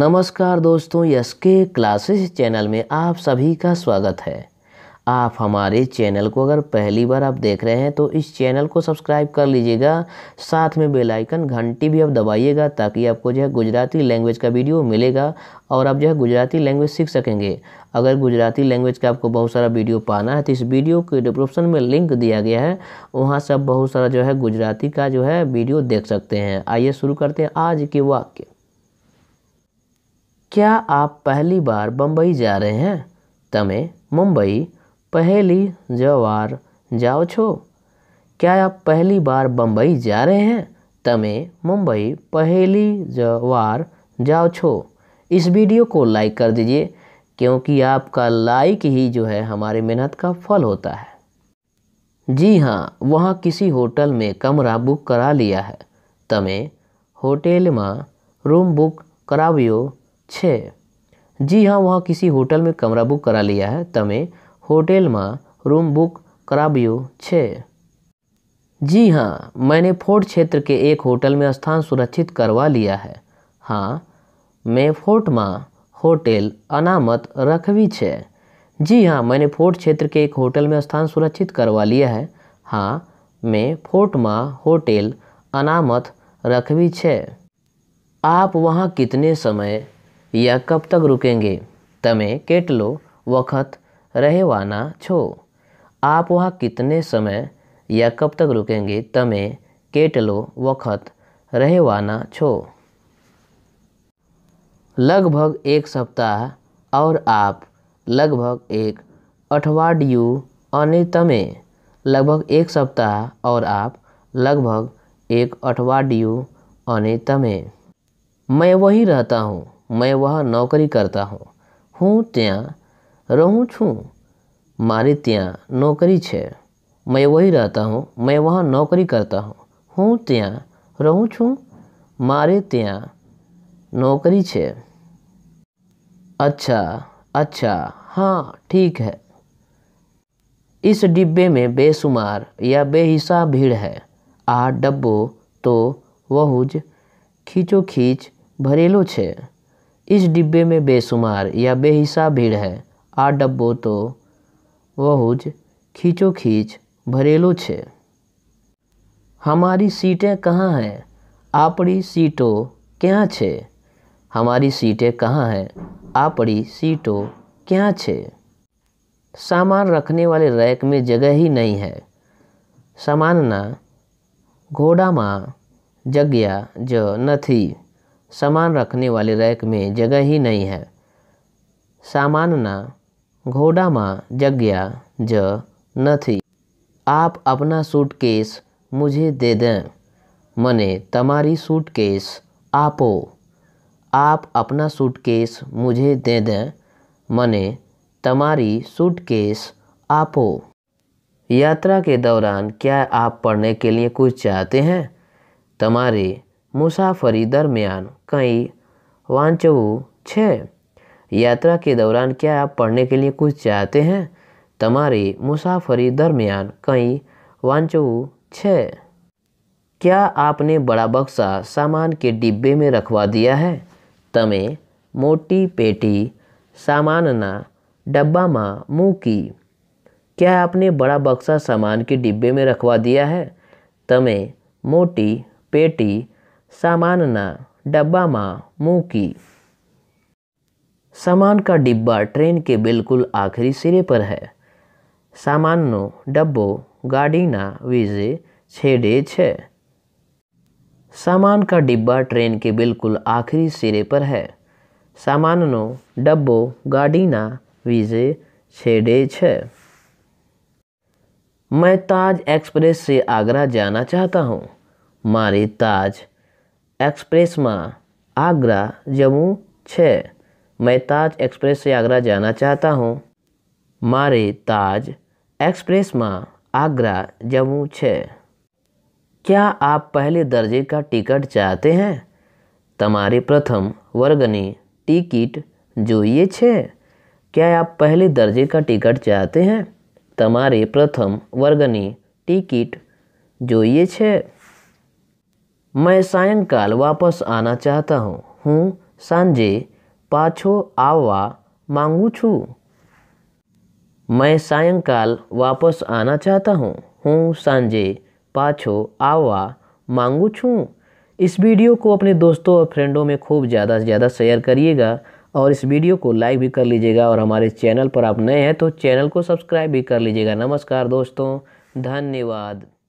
नमस्कार दोस्तों यस के क्लासेस चैनल में आप सभी का स्वागत है आप हमारे चैनल को अगर पहली बार आप देख रहे हैं तो इस चैनल को सब्सक्राइब कर लीजिएगा साथ में बेल आइकन घंटी भी आप दबाइएगा ताकि आपको जो है गुजराती लैंग्वेज का वीडियो मिलेगा और आप जो है गुजराती लैंग्वेज सीख सकेंगे अगर गुजराती लैंग्वेज का आपको बहुत सारा वीडियो पाना है तो इस वीडियो के डिस्क्रिप्शन में लिंक दिया गया है वहाँ से आप बहुत सारा जो है गुजराती का जो है वीडियो देख सकते हैं आइए शुरू करते हैं आज के वाक्य क्या आप पहली बार बम्बई जा रहे हैं तमे मुंबई पहली जवार जाओ छो क्या आप पहली बार बम्बई जा रहे हैं तमे मुंबई पहली जवार जाओ छो इस वीडियो को लाइक कर दीजिए क्योंकि आपका लाइक ही जो है हमारी मेहनत का फल होता है जी हाँ वहाँ किसी होटल में कमरा बुक करा लिया है तमें તમે में रूम बुक કરાવ્યો छः हाँ वहाँ किसी होटल में कमरा बुक करा लिया है હૈ होटल હોટેલમાં रूम बुक કરાવ્યો छः जी हाँ मैंने फोर्ट क्षेत्र के एक होटल में स्थान सुरक्षित करवा लिया है हाँ मैं फोर्ट माँ होटल अनामत रखवी છે जी हाँ मैंने फोर्ट क्षेत्र के एक होटल में स्थान सुरक्षित करवा लिया है हाँ मैं फोर्ट माँ होटल अनामत रखवी છે आप वहाँ कितने समय या कब तक रुकेंगे तमें केटलो वक्त रहवाना छो आप वहाँ कितने समय या कब तक रुकेंगे तमें केटलो वक्त रहवाना छो लगभग एक सप्ताह और आप लगभग एक अठवाडियू अनि तमें लगभग एक सप्ताह और आप लगभग एक अठवाडियू अनि तमें मैं वहीं रहता हूँ मैं वह नौकरी करता हूँ हूँ त्या रहूँ छू मारे त्या नौकरी छे मैं वही रहता हूँ मैं वहाँ नौकरी करता हूँ हूँ त्या रहूँ छूँ मारे त्या नौकरी छे अच्छा अच्छा हाँ ठीक है इस डिब्बे में बेशुमार या बेहिसाब भीड़ है आ डब्बो तो वहुज खींचो खींच भरेलो छे इस डिब्बे में बेशुमार या बेहिसा भीड़ है आ डब्बो तो बहुज खींचो खींच भरेलो छे हमारी सीटें कहाँ हैं आपड़ी सीटों क्या छे हमारी सीटें कहाँ हैं आपड़ी सीटों क्या छे सामान रखने वाले रैक में जगह ही नहीं है सामान ना घोड़ा माँ जगह ज नथी सामान रखने वाले रैक में जगह ही नहीं है सामानना घोड़ा माँ जगया ज न थी आप अपना सूटकेस मुझे दे दें मने तमारी सूटकेस आपो आप अपना सूटकेस मुझे दे दें मने तमारी सूटकेस आपो यात्रा के दौरान क्या आप पढ़ने के लिए कुछ चाहते हैं तुम्हारी मुसाफरी दरमियान कई वांचवू छे यात्रा के दौरान क्या आप पढ़ने के लिए कुछ चाहते हैं तुम्हारी मुसाफरी दरमियान कई વાંચવું छे क्या आपने बड़ा बक्सा सामान के डिब्बे में रखवा दिया है तमें તમે મોટી પેટી डब्बा मा मूकी क्या आपने बड़ा बक्सा सामान के डिब्बे में रखवा दिया है तमें मोटी पेटी सामान डब्बा में मूकी सामान का डिब्बा ट्रेन के बिल्कुल आखिरी सिरे पर है सामान डब्बो गाड़ी ना वीजे छेड़े छे। सामान का डिब्बा ट्रेन के बिल्कुल आखिरी सिरे पर है सामान डब्बो गाड़ी ना वीजे छेड़े छे। मैं ताज एक्सप्रेस से आगरा जाना चाहता हूँ मारे ताज एक्सप्रेस આગ્રા आगरा છે मैं ताज एक्सप्रेस से आगरा जाना चाहता हूँ मारे ताज एक्सप्रेस में आगरा जम्मू क्या आप पहले दर्जे का टिकट चाहते हैं तुम्हारे प्रथम वर्गनी टिकट जो ये छे क्या आप पहले दर्जे का टिकट चाहते हैं तुम्हारे प्रथम वर्गनी टिकट जो ये छे मैं सायंकाल वापस आना चाहता हूँ हूँ सांजे पाछो आवा मांगू छू मैं सायंकाल वापस आना चाहता हूँ हूँ सांजे पाछो आवा मांगू छूँ इस वीडियो को अपने दोस्तों और फ्रेंडों में खूब ज़्यादा से ज़्यादा शेयर करिएगा और इस वीडियो को लाइक भी कर लीजिएगा और हमारे चैनल पर आप नए हैं तो चैनल को सब्सक्राइब भी कर लीजिएगा नमस्कार दोस्तों धन्यवाद